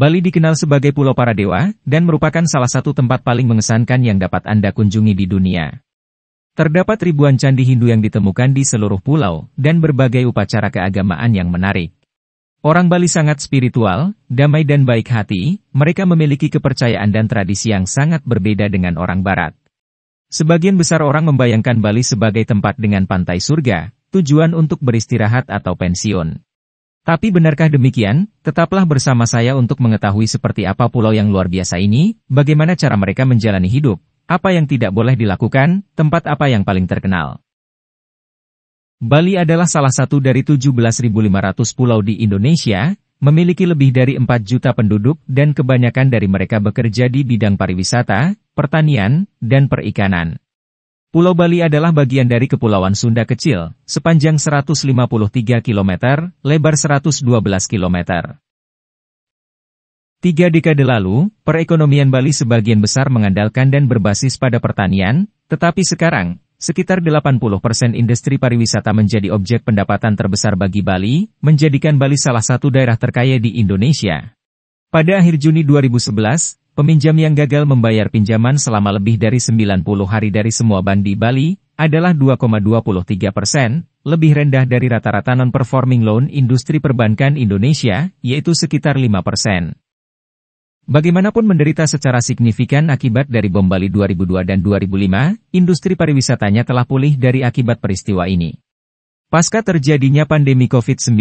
Bali dikenal sebagai pulau para dewa, dan merupakan salah satu tempat paling mengesankan yang dapat Anda kunjungi di dunia. Terdapat ribuan candi Hindu yang ditemukan di seluruh pulau, dan berbagai upacara keagamaan yang menarik. Orang Bali sangat spiritual, damai dan baik hati, mereka memiliki kepercayaan dan tradisi yang sangat berbeda dengan orang Barat. Sebagian besar orang membayangkan Bali sebagai tempat dengan pantai surga, tujuan untuk beristirahat atau pensiun. Tapi benarkah demikian? Tetaplah bersama saya untuk mengetahui seperti apa pulau yang luar biasa ini, bagaimana cara mereka menjalani hidup, apa yang tidak boleh dilakukan, tempat apa yang paling terkenal. Bali adalah salah satu dari 17.500 pulau di Indonesia, memiliki lebih dari 4 juta penduduk dan kebanyakan dari mereka bekerja di bidang pariwisata, pertanian, dan perikanan. Pulau Bali adalah bagian dari Kepulauan Sunda kecil, sepanjang 153 km, lebar 112 km. Tiga dekade lalu, perekonomian Bali sebagian besar mengandalkan dan berbasis pada pertanian, tetapi sekarang, sekitar 80% persen industri pariwisata menjadi objek pendapatan terbesar bagi Bali, menjadikan Bali salah satu daerah terkaya di Indonesia. Pada akhir Juni 2011, Peminjam yang gagal membayar pinjaman selama lebih dari 90 hari dari semua bank di Bali, adalah 2,23 persen, lebih rendah dari rata-rata non-performing loan industri perbankan Indonesia, yaitu sekitar 5 persen. Bagaimanapun menderita secara signifikan akibat dari bom Bali 2002 dan 2005, industri pariwisatanya telah pulih dari akibat peristiwa ini. Pasca terjadinya pandemi COVID-19,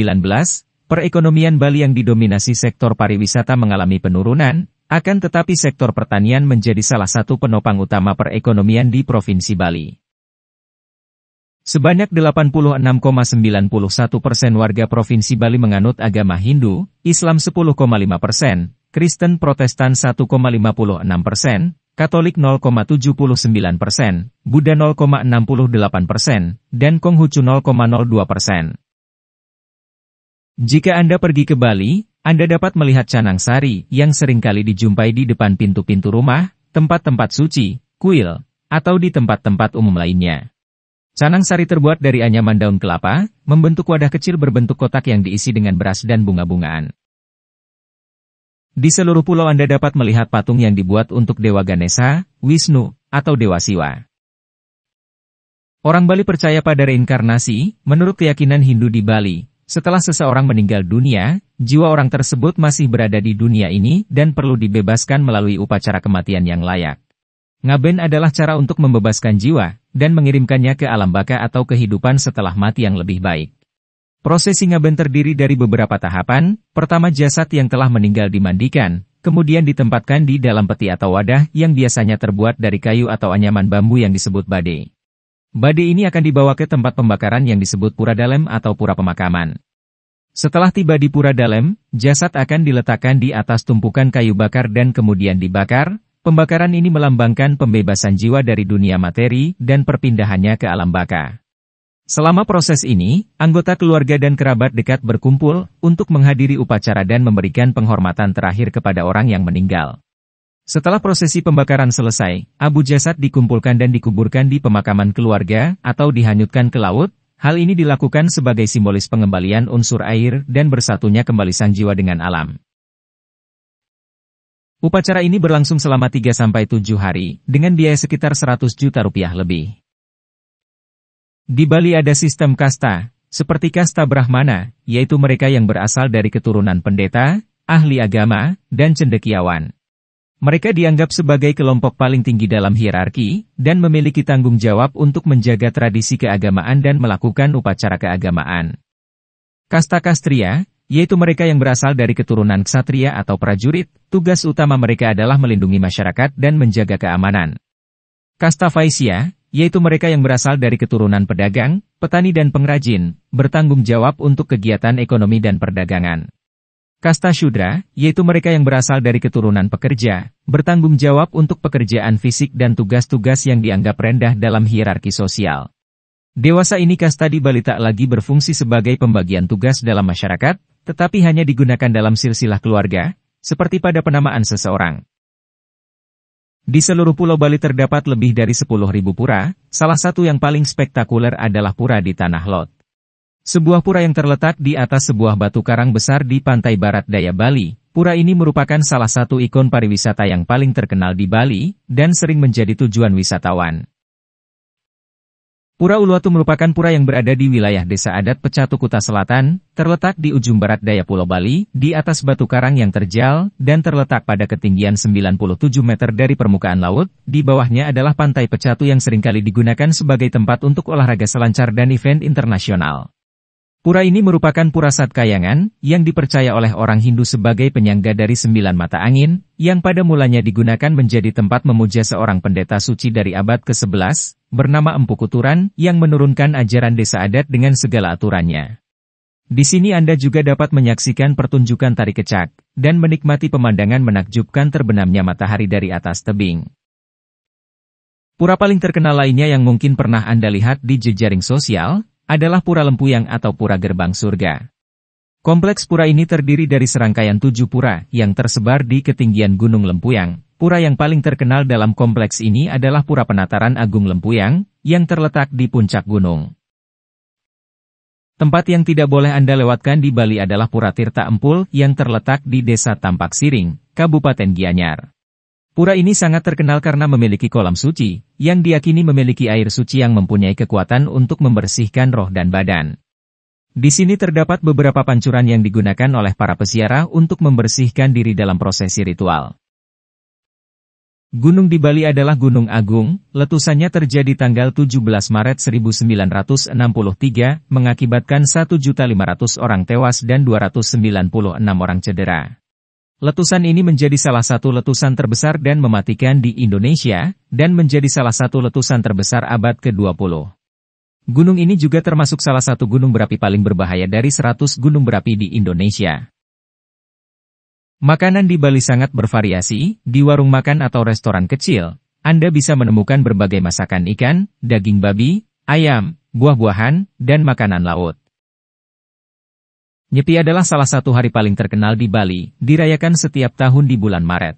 perekonomian Bali yang didominasi sektor pariwisata mengalami penurunan, akan tetapi sektor pertanian menjadi salah satu penopang utama perekonomian di Provinsi Bali. Sebanyak 86,91 persen warga Provinsi Bali menganut agama Hindu, Islam 10,5 persen, Kristen Protestan 1,56 persen, Katolik 0,79 persen, Buddha 0,68 persen, dan Konghucu 0,02 persen. Jika Anda pergi ke Bali, anda dapat melihat canang sari yang seringkali dijumpai di depan pintu-pintu rumah, tempat-tempat suci, kuil, atau di tempat-tempat umum lainnya. Canang sari terbuat dari anyaman daun kelapa, membentuk wadah kecil berbentuk kotak yang diisi dengan beras dan bunga-bungaan. Di seluruh pulau Anda dapat melihat patung yang dibuat untuk Dewa Ganesha, Wisnu, atau Dewa Siwa. Orang Bali percaya pada reinkarnasi, menurut keyakinan Hindu di Bali, setelah seseorang meninggal dunia, jiwa orang tersebut masih berada di dunia ini dan perlu dibebaskan melalui upacara kematian yang layak. Ngaben adalah cara untuk membebaskan jiwa dan mengirimkannya ke alam baka atau kehidupan setelah mati yang lebih baik. Prosesi ngaben terdiri dari beberapa tahapan, pertama jasad yang telah meninggal dimandikan, kemudian ditempatkan di dalam peti atau wadah yang biasanya terbuat dari kayu atau anyaman bambu yang disebut badai. Bade ini akan dibawa ke tempat pembakaran yang disebut pura dalem atau pura pemakaman. Setelah tiba di Pura Dalem, jasad akan diletakkan di atas tumpukan kayu bakar dan kemudian dibakar. Pembakaran ini melambangkan pembebasan jiwa dari dunia materi dan perpindahannya ke alam baka. Selama proses ini, anggota keluarga dan kerabat dekat berkumpul untuk menghadiri upacara dan memberikan penghormatan terakhir kepada orang yang meninggal. Setelah prosesi pembakaran selesai, abu jasad dikumpulkan dan dikuburkan di pemakaman keluarga atau dihanyutkan ke laut, Hal ini dilakukan sebagai simbolis pengembalian unsur air dan bersatunya kembali sang jiwa dengan alam. Upacara ini berlangsung selama 3-7 hari, dengan biaya sekitar 100 juta rupiah lebih. Di Bali ada sistem kasta, seperti kasta Brahmana, yaitu mereka yang berasal dari keturunan pendeta, ahli agama, dan cendekiawan. Mereka dianggap sebagai kelompok paling tinggi dalam hierarki, dan memiliki tanggung jawab untuk menjaga tradisi keagamaan dan melakukan upacara keagamaan. Kasta Kastria, yaitu mereka yang berasal dari keturunan ksatria atau prajurit, tugas utama mereka adalah melindungi masyarakat dan menjaga keamanan. Kasta Faisia, yaitu mereka yang berasal dari keturunan pedagang, petani dan pengrajin, bertanggung jawab untuk kegiatan ekonomi dan perdagangan. Kasta Shudra, yaitu mereka yang berasal dari keturunan pekerja, bertanggung jawab untuk pekerjaan fisik dan tugas-tugas yang dianggap rendah dalam hierarki sosial. Dewasa ini kasta di Bali tak lagi berfungsi sebagai pembagian tugas dalam masyarakat, tetapi hanya digunakan dalam silsilah keluarga, seperti pada penamaan seseorang. Di seluruh pulau Bali terdapat lebih dari 10.000 pura, salah satu yang paling spektakuler adalah pura di Tanah Lot. Sebuah pura yang terletak di atas sebuah batu karang besar di pantai barat daya Bali, pura ini merupakan salah satu ikon pariwisata yang paling terkenal di Bali, dan sering menjadi tujuan wisatawan. Pura Uluwatu merupakan pura yang berada di wilayah desa adat Pecatu Kuta Selatan, terletak di ujung barat daya Pulau Bali, di atas batu karang yang terjal, dan terletak pada ketinggian 97 meter dari permukaan laut, di bawahnya adalah pantai Pecatu yang seringkali digunakan sebagai tempat untuk olahraga selancar dan event internasional. Pura ini merupakan pura Satkayangan, yang dipercaya oleh orang Hindu sebagai penyangga dari sembilan mata angin, yang pada mulanya digunakan menjadi tempat memuja seorang pendeta suci dari abad ke-11, bernama Empu Kuturan, yang menurunkan ajaran desa adat dengan segala aturannya. Di sini Anda juga dapat menyaksikan pertunjukan tari kecak, dan menikmati pemandangan menakjubkan terbenamnya matahari dari atas tebing. Pura paling terkenal lainnya yang mungkin pernah Anda lihat di jejaring sosial, adalah Pura Lempuyang atau Pura Gerbang Surga. Kompleks pura ini terdiri dari serangkaian tujuh pura yang tersebar di ketinggian Gunung Lempuyang. Pura yang paling terkenal dalam kompleks ini adalah Pura Penataran Agung Lempuyang, yang terletak di puncak gunung. Tempat yang tidak boleh Anda lewatkan di Bali adalah Pura Tirta Empul yang terletak di Desa Tampak Siring, Kabupaten Gianyar. Pura ini sangat terkenal karena memiliki kolam suci, yang diakini memiliki air suci yang mempunyai kekuatan untuk membersihkan roh dan badan. Di sini terdapat beberapa pancuran yang digunakan oleh para peziarah untuk membersihkan diri dalam prosesi ritual. Gunung di Bali adalah Gunung Agung, letusannya terjadi tanggal 17 Maret 1963, mengakibatkan 1.500 orang tewas dan 296 orang cedera. Letusan ini menjadi salah satu letusan terbesar dan mematikan di Indonesia, dan menjadi salah satu letusan terbesar abad ke-20. Gunung ini juga termasuk salah satu gunung berapi paling berbahaya dari 100 gunung berapi di Indonesia. Makanan di Bali sangat bervariasi, di warung makan atau restoran kecil, Anda bisa menemukan berbagai masakan ikan, daging babi, ayam, buah-buahan, dan makanan laut. Nyepi adalah salah satu hari paling terkenal di Bali, dirayakan setiap tahun di bulan Maret.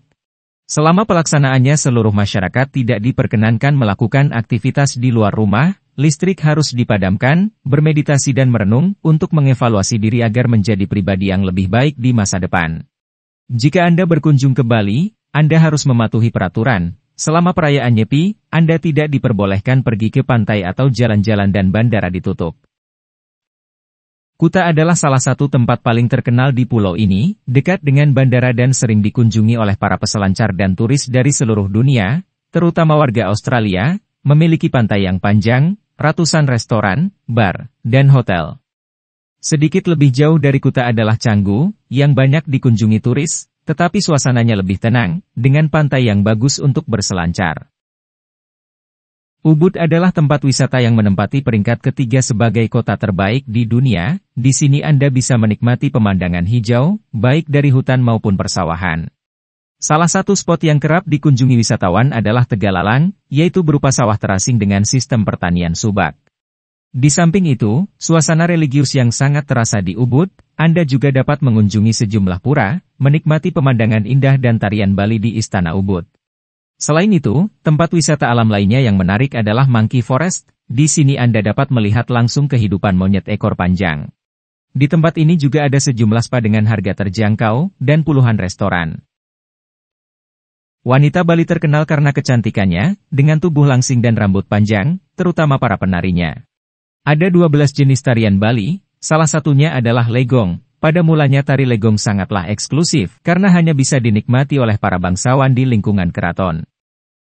Selama pelaksanaannya seluruh masyarakat tidak diperkenankan melakukan aktivitas di luar rumah, listrik harus dipadamkan, bermeditasi dan merenung untuk mengevaluasi diri agar menjadi pribadi yang lebih baik di masa depan. Jika Anda berkunjung ke Bali, Anda harus mematuhi peraturan. Selama perayaan Nyepi, Anda tidak diperbolehkan pergi ke pantai atau jalan-jalan dan bandara ditutup. Kuta adalah salah satu tempat paling terkenal di pulau ini, dekat dengan bandara dan sering dikunjungi oleh para peselancar dan turis dari seluruh dunia, terutama warga Australia, memiliki pantai yang panjang, ratusan restoran, bar, dan hotel. Sedikit lebih jauh dari Kuta adalah Canggu, yang banyak dikunjungi turis, tetapi suasananya lebih tenang, dengan pantai yang bagus untuk berselancar. Ubud adalah tempat wisata yang menempati peringkat ketiga sebagai kota terbaik di dunia. Di sini Anda bisa menikmati pemandangan hijau, baik dari hutan maupun persawahan. Salah satu spot yang kerap dikunjungi wisatawan adalah Tegalalang, yaitu berupa sawah terasing dengan sistem pertanian subak. Di samping itu, suasana religius yang sangat terasa di Ubud, Anda juga dapat mengunjungi sejumlah pura, menikmati pemandangan indah dan tarian Bali di Istana Ubud. Selain itu, tempat wisata alam lainnya yang menarik adalah Monkey Forest, di sini Anda dapat melihat langsung kehidupan monyet ekor panjang. Di tempat ini juga ada sejumlah spa dengan harga terjangkau, dan puluhan restoran. Wanita Bali terkenal karena kecantikannya, dengan tubuh langsing dan rambut panjang, terutama para penarinya. Ada 12 jenis tarian Bali, salah satunya adalah legong. Pada mulanya tari legong sangatlah eksklusif, karena hanya bisa dinikmati oleh para bangsawan di lingkungan keraton.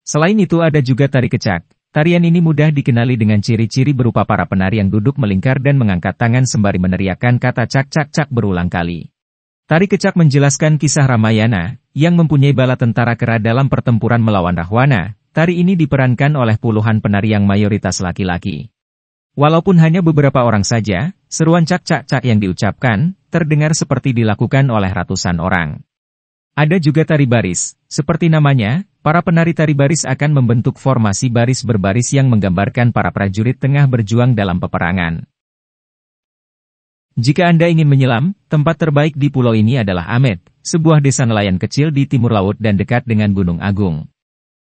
Selain itu ada juga tari kecak. Tarian ini mudah dikenali dengan ciri-ciri berupa para penari yang duduk melingkar dan mengangkat tangan sembari meneriakkan kata cak-cak-cak berulang kali. Tari kecak menjelaskan kisah Ramayana, yang mempunyai bala tentara kera dalam pertempuran melawan Rahwana. Tari ini diperankan oleh puluhan penari yang mayoritas laki-laki. Walaupun hanya beberapa orang saja, seruan cak-cak-cak yang diucapkan, terdengar seperti dilakukan oleh ratusan orang. Ada juga tari baris. Seperti namanya, para penari tari baris akan membentuk formasi baris berbaris yang menggambarkan para prajurit tengah berjuang dalam peperangan. Jika Anda ingin menyelam, tempat terbaik di pulau ini adalah Amet, sebuah desa nelayan kecil di timur laut dan dekat dengan Gunung Agung.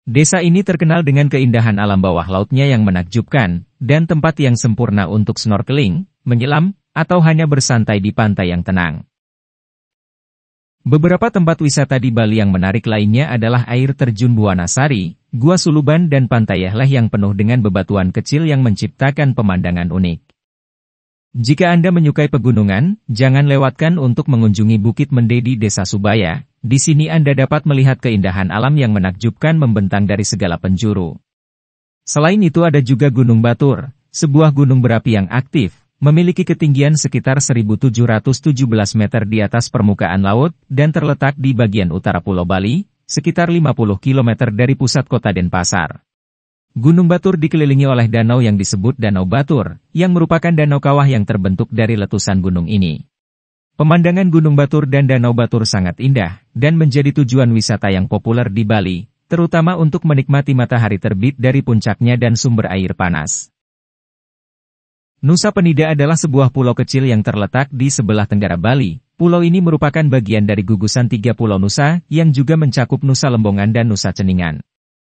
Desa ini terkenal dengan keindahan alam bawah lautnya yang menakjubkan, dan tempat yang sempurna untuk snorkeling, menyelam, atau hanya bersantai di pantai yang tenang. Beberapa tempat wisata di Bali yang menarik lainnya adalah air terjun Buanasari, Gua Suluban dan Pantai Yahleh yang penuh dengan bebatuan kecil yang menciptakan pemandangan unik. Jika Anda menyukai pegunungan, jangan lewatkan untuk mengunjungi Bukit Mendedi, Desa Subaya. Di sini Anda dapat melihat keindahan alam yang menakjubkan membentang dari segala penjuru. Selain itu ada juga Gunung Batur, sebuah gunung berapi yang aktif, memiliki ketinggian sekitar 1.717 meter di atas permukaan laut, dan terletak di bagian utara Pulau Bali, sekitar 50 km dari pusat kota Denpasar. Gunung Batur dikelilingi oleh danau yang disebut Danau Batur, yang merupakan danau kawah yang terbentuk dari letusan gunung ini. Pemandangan Gunung Batur dan Danau Batur sangat indah, dan menjadi tujuan wisata yang populer di Bali, terutama untuk menikmati matahari terbit dari puncaknya dan sumber air panas. Nusa Penida adalah sebuah pulau kecil yang terletak di sebelah tenggara Bali. Pulau ini merupakan bagian dari gugusan tiga pulau Nusa, yang juga mencakup Nusa Lembongan dan Nusa Ceningan.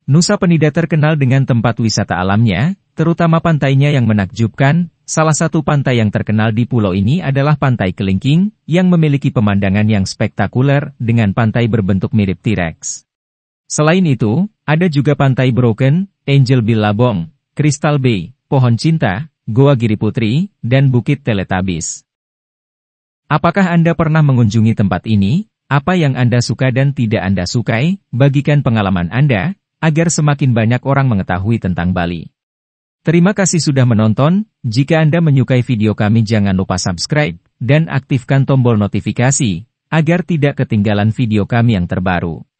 Nusa Penida terkenal dengan tempat wisata alamnya, terutama pantainya yang menakjubkan. Salah satu pantai yang terkenal di pulau ini adalah Pantai Kelingking, yang memiliki pemandangan yang spektakuler, dengan pantai berbentuk mirip T-Rex. Selain itu, ada juga Pantai Broken, Angel Billabong, Crystal Bay, Pohon Cinta, Goa Giri Putri, dan Bukit Teletabis. Apakah Anda pernah mengunjungi tempat ini? Apa yang Anda suka dan tidak Anda sukai? Bagikan pengalaman Anda, agar semakin banyak orang mengetahui tentang Bali. Terima kasih sudah menonton, jika Anda menyukai video kami jangan lupa subscribe, dan aktifkan tombol notifikasi, agar tidak ketinggalan video kami yang terbaru.